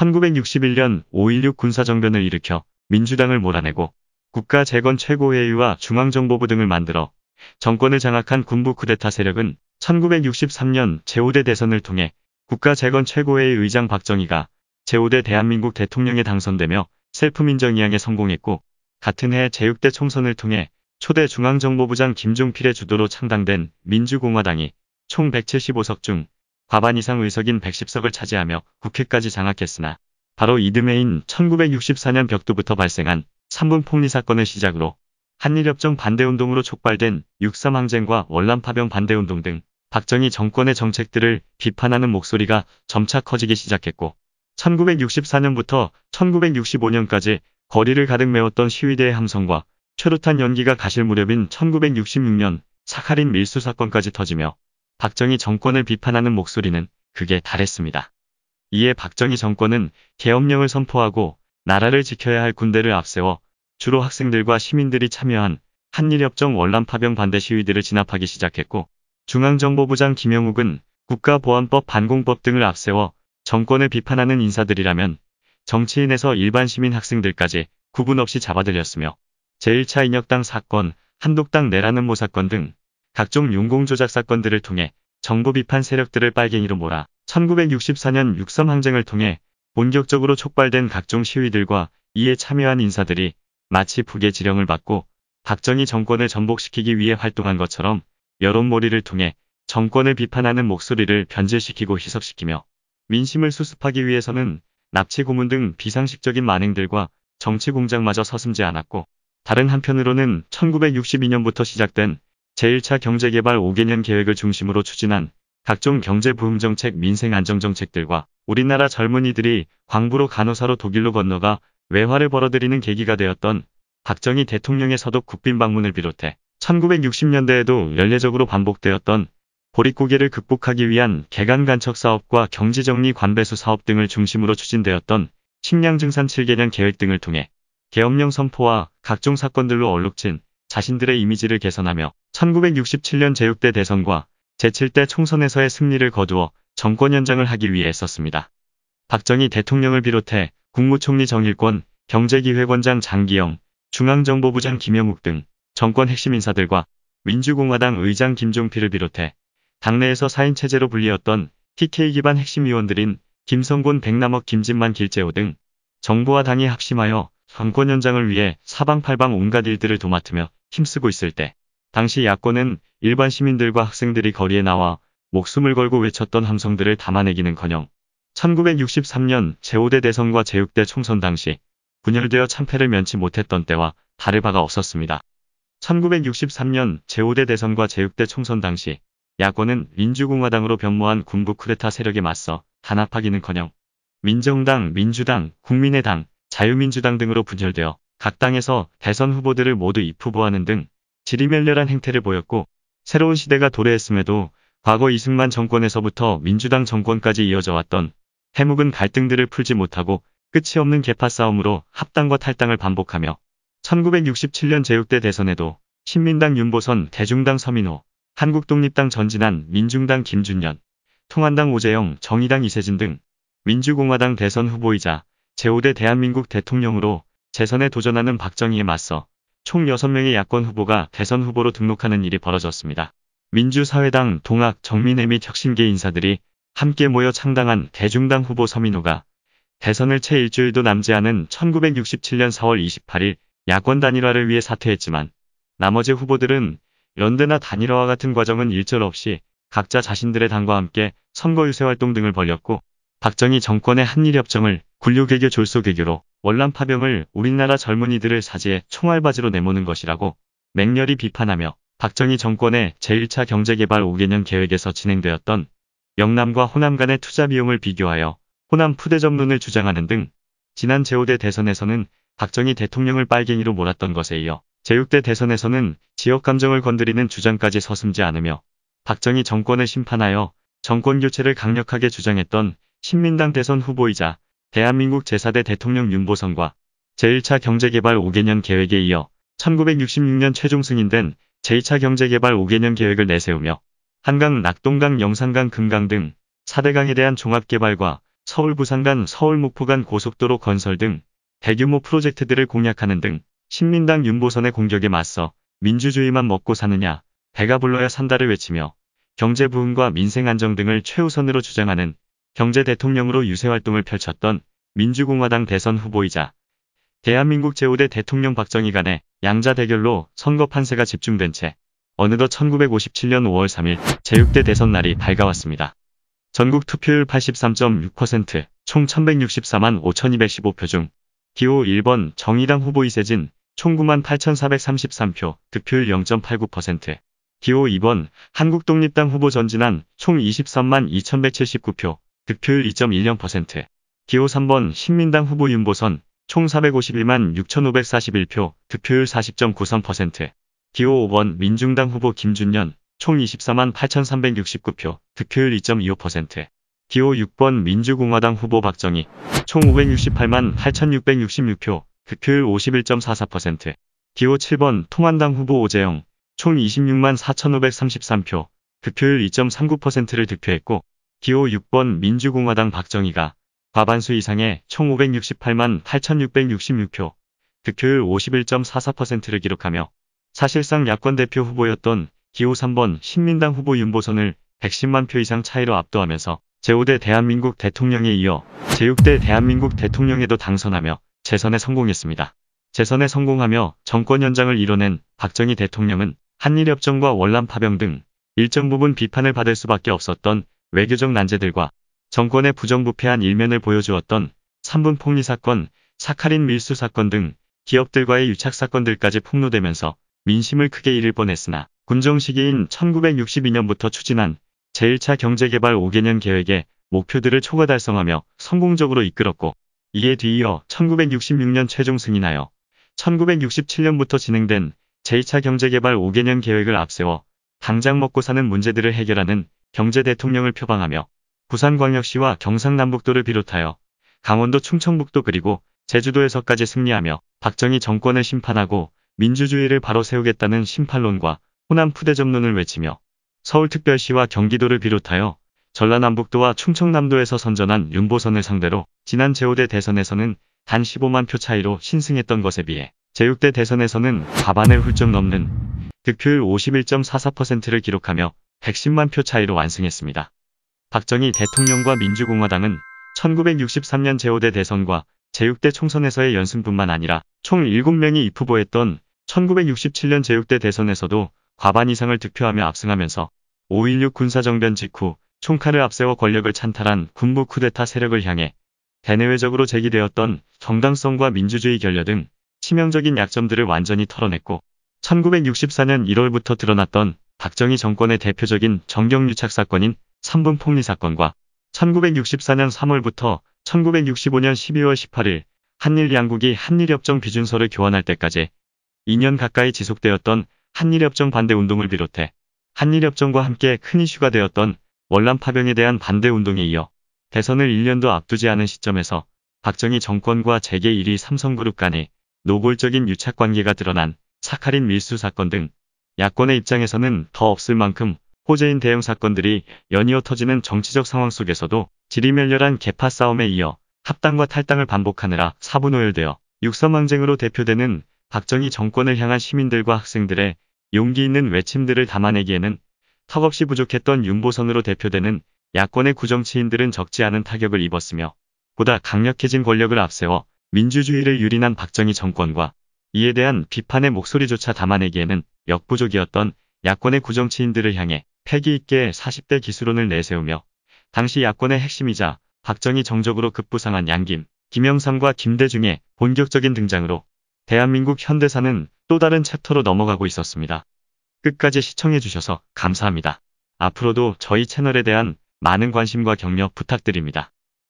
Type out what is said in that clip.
1961년 5.16 군사정변을 일으켜 민주당을 몰아내고 국가 재건 최고회의와 중앙정보부 등을 만들어 정권을 장악한 군부 쿠데타 세력은 1963년 제5대 대선을 통해 국가 재건 최고회의 의장 박정희가 제5대 대한민국 대통령에 당선되며 셀프민정이양에 성공했고 같은 해 제6대 총선을 통해 초대 중앙정보부장 김종필의 주도로 창당된 민주공화당이 총 175석 중 과반 이상 의석인 110석을 차지하며 국회까지 장악했으나 바로 이듬해인 1964년 벽두부터 발생한 3분 폭리 사건을 시작으로 한일협정 반대운동으로 촉발된 6.3항쟁과 월남파병 반대운동 등 박정희 정권의 정책들을 비판하는 목소리가 점차 커지기 시작했고 1964년부터 1965년까지 거리를 가득 메웠던 시위대의 함성과 최루탄 연기가 가실 무렵인 1966년 사카린 밀수 사건까지 터지며 박정희 정권을 비판하는 목소리는 그게 달했습니다. 이에 박정희 정권은 계엄령을 선포하고 나라를 지켜야 할 군대를 앞세워 주로 학생들과 시민들이 참여한 한일협정 월남 파병 반대 시위들을 진압하기 시작했고 중앙정보부장 김영욱은 국가보안법 반공법 등을 앞세워 정권을 비판하는 인사들이라면 정치인에서 일반 시민 학생들까지 구분 없이 잡아들였으며 제1차 인혁당 사건, 한독당 내라는 모사건 등 각종 윤공조작 사건들을 통해 정부 비판 세력들을 빨갱이로 몰아 1964년 육섬항쟁을 통해 본격적으로 촉발된 각종 시위들과 이에 참여한 인사들이 마치 북의 지령을 받고 박정희 정권을 전복시키기 위해 활동한 것처럼 여론몰이를 통해 정권을 비판하는 목소리를 변질시키고 희석시키며 민심을 수습하기 위해서는 납치 고문 등 비상식적인 만행들과 정치 공작마저 서슴지 않았고 다른 한편으로는 1962년부터 시작된 제1차 경제개발 5개년 계획을 중심으로 추진한 각종 경제부흥정책 민생안정정책들과 우리나라 젊은이들이 광부로 간호사로 독일로 건너가 외화를 벌어들이는 계기가 되었던 박정희 대통령의 서독 국빈 방문을 비롯해 1960년대에도 연례적으로 반복되었던 보릿고개를 극복하기 위한 개간간척 사업과 경제정리 관배수 사업 등을 중심으로 추진되었던 식량 증산 7개년 계획 등을 통해 개엄령 선포와 각종 사건들로 얼룩진 자신들의 이미지를 개선하며 1967년 제6대 대선과 제7대 총선에서의 승리를 거두어 정권 연장을 하기 위해 썼습니다. 박정희 대통령을 비롯해 국무총리 정일권, 경제기획원장 장기영, 중앙정보부장 김영욱 등 정권 핵심 인사들과 민주공화당 의장 김종필을 비롯해 당내에서 4인 체제로 불리었던 TK 기반 핵심 위원들인 김성곤, 백남옥, 김진만, 길재호 등 정부와 당이 합심하여 정권 연장을 위해 사방팔방 온갖 일들을 도맡으며 힘쓰고 있을 때 당시 야권은 일반 시민들과 학생들이 거리에 나와 목숨을 걸고 외쳤던 함성들을 담아내기는커녕 1963년 제5대 대선과 제6대 총선 당시 분열되어 참패를 면치 못했던 때와 다를 바가 없었습니다. 1963년 제5대 대선과 제6대 총선 당시 야권은 민주공화당으로 변모한 군부 쿠데타 세력에 맞서 단합하기는커녕 민정당, 민주당, 국민의당, 자유민주당 등으로 분열되어 각 당에서 대선 후보들을 모두 입후보하는 등 지리멸렬한 행태를 보였고 새로운 시대가 도래했음에도 과거 이승만 정권에서부터 민주당 정권까지 이어져 왔던 해묵은 갈등들을 풀지 못하고 끝이 없는 개파 싸움으로 합당과 탈당을 반복하며 1967년 제6대 대선에도 신민당 윤보선, 대중당 서민호, 한국독립당 전진환, 민중당 김준년, 통한당 오재영, 정의당 이세진 등 민주공화당 대선 후보이자 제5대 대한민국 대통령으로 재선에 도전하는 박정희에 맞서 총 6명의 야권 후보가 대선 후보로 등록하는 일이 벌어졌습니다. 민주사회당, 동학, 정민회 및 혁신계 인사들이 함께 모여 창당한 대중당 후보 서민호가 대선을 채 일주일도 남지 않은 1967년 4월 28일 야권 단일화를 위해 사퇴했지만 나머지 후보들은 런드나 단일화와 같은 과정은 일절 없이 각자 자신들의 당과 함께 선거 유세 활동 등을 벌였고 박정희 정권의 한일협정을 군료개교 졸소개교로 월남 파병을 우리나라 젊은이들을 사지에 총알바지로 내모는 것이라고 맹렬히 비판하며 박정희 정권의 제1차 경제개발 5개년 계획에서 진행되었던 영남과 호남 간의 투자 비용을 비교하여 호남 푸대접론을 주장하는 등 지난 제5대 대선에서는 박정희 대통령을 빨갱이로 몰았던 것에 이어 제6대 대선에서는 지역 감정을 건드리는 주장까지 서슴지 않으며 박정희 정권을 심판하여 정권 교체를 강력하게 주장했던 신민당 대선 후보이자 대한민국 제4대 대통령 윤보선과 제1차 경제개발 5개년 계획에 이어 1966년 최종 승인된 제2차 경제개발 5개년 계획을 내세우며 한강, 낙동강, 영산강, 금강 등 4대강에 대한 종합개발과 서울 부산 간 서울 목포 간 고속도로 건설 등 대규모 프로젝트들을 공략하는등 신민당 윤보선의 공격에 맞서 민주주의만 먹고 사느냐 배가 불러야 산다를 외치며 경제 부흥과 민생 안정 등을 최우선으로 주장하는 경제 대통령으로 유세 활동을 펼쳤던 민주공화당 대선 후보이자 대한민국 제5대 대통령 박정희 간의 양자 대결로 선거 판세가 집중된 채 어느덧 1957년 5월 3일 제6대 대선 날이 밝아왔습니다. 전국 투표율 83.6%, 총 1164만 5215표 중 기호 1번 정의당 후보 이세진 총 9만 8433표, 득표율 0.89%, 기호 2번 한국독립당 후보 전진한 총 23만 2179표, 득표율 2 1 0 기호 3번 신민당 후보 윤보선 총4 5 1만 6,541표, 득표율 40.93%, 기호 5번 민중당 후보 김준년 총 24만 8,369표, 득표율 2.25%, 기호 6번 민주공화당 후보 박정희 총 568만 8,666표, 득표율 51.44%, 기호 7번 통한당 후보 오재영 총 26만 4,533표, 득표율 2.39%를 득표했고 기호 6번 민주공화당 박정희가 과반수 이상의 총 568만 8,666표, 득표율 51.44%를 기록하며 사실상 야권 대표 후보였던 기호 3번 신민당 후보 윤보선을 110만 표 이상 차이로 압도하면서 제5대 대한민국 대통령에 이어 제6대 대한민국 대통령에도 당선하며 재선에 성공했습니다. 재선에 성공하며 정권 연장을 이뤄낸 박정희 대통령은 한일협정과 월남 파병 등 일정 부분 비판을 받을 수밖에 없었던 외교적 난제들과 정권의 부정부패한 일면을 보여주었던 3분 폭리 사건, 사카린 밀수 사건 등 기업들과의 유착 사건들까지 폭로되면서 민심을 크게 잃을 뻔했으나 군정 시기인 1962년부터 추진한 제1차 경제개발 5개년 계획의 목표들을 초과 달성하며 성공적으로 이끌었고 이에 뒤이어 1966년 최종 승인하여 1967년부터 진행된 제2차 경제개발 5개년 계획을 앞세워 당장 먹고 사는 문제들을 해결하는 경제 대통령을 표방하며 부산광역시와 경상남북도를 비롯하여 강원도 충청북도 그리고 제주도에서까지 승리하며 박정희 정권을 심판하고 민주주의를 바로 세우겠다는 심판론과 호남 푸대접론을 외치며 서울특별시와 경기도를 비롯하여 전라남북도와 충청남도에서 선전한 윤보선을 상대로 지난 제5대 대선에서는 단 15만 표 차이로 신승했던 것에 비해 제6대 대선에서는 과반을 훌쩍 넘는 득표율 51.44%를 기록하며 110만 표 차이로 완승했습니다. 박정희 대통령과 민주공화당은 1963년 제5대 대선과 제6대 총선에서의 연승뿐만 아니라 총 7명이 입후보했던 1967년 제6대 대선에서도 과반 이상을 득표하며 압승하면서 5.16 군사정변 직후 총칼을 앞세워 권력을 찬탈한 군부 쿠데타 세력을 향해 대내외적으로 제기되었던 정당성과 민주주의 결여 등 치명적인 약점들을 완전히 털어냈고 1964년 1월부터 드러났던 박정희 정권의 대표적인 정경유착 사건인 3분 폭리 사건과 1964년 3월부터 1965년 12월 18일 한일 양국이 한일협정 비준서를 교환할 때까지 2년 가까이 지속되었던 한일협정 반대 운동을 비롯해 한일협정과 함께 큰 이슈가 되었던 월남 파병에 대한 반대 운동에 이어 대선을 1년도 앞두지 않은 시점에서 박정희 정권과 재계 1위 삼성그룹 간의 노골적인 유착관계가 드러난 사카린 밀수 사건 등 야권의 입장에서는 더 없을 만큼 호재인 대형 사건들이 연이어 터지는 정치적 상황 속에서도 지리멸렬한 개파 싸움에 이어 합당과 탈당을 반복하느라 사분오열되어 육선망쟁으로 대표되는 박정희 정권을 향한 시민들과 학생들의 용기 있는 외침들을 담아내기에는 턱없이 부족했던 윤보선으로 대표되는 야권의 구정치인들은 적지 않은 타격을 입었으며 보다 강력해진 권력을 앞세워 민주주의를 유린한 박정희 정권과 이에 대한 비판의 목소리조차 담아내기에는 역부족이었던 야권의 구정치인들을 향해 패기 있게 40대 기술원을 내세우며 당시 야권의 핵심이자 박정희 정적으로 급부상한 양김, 김영삼과 김대중의 본격적인 등장으로 대한민국 현대사는 또 다른 챕터로 넘어가고 있었습니다. 끝까지 시청해주셔서 감사합니다. 앞으로도 저희 채널에 대한 많은 관심과 격려 부탁드립니다.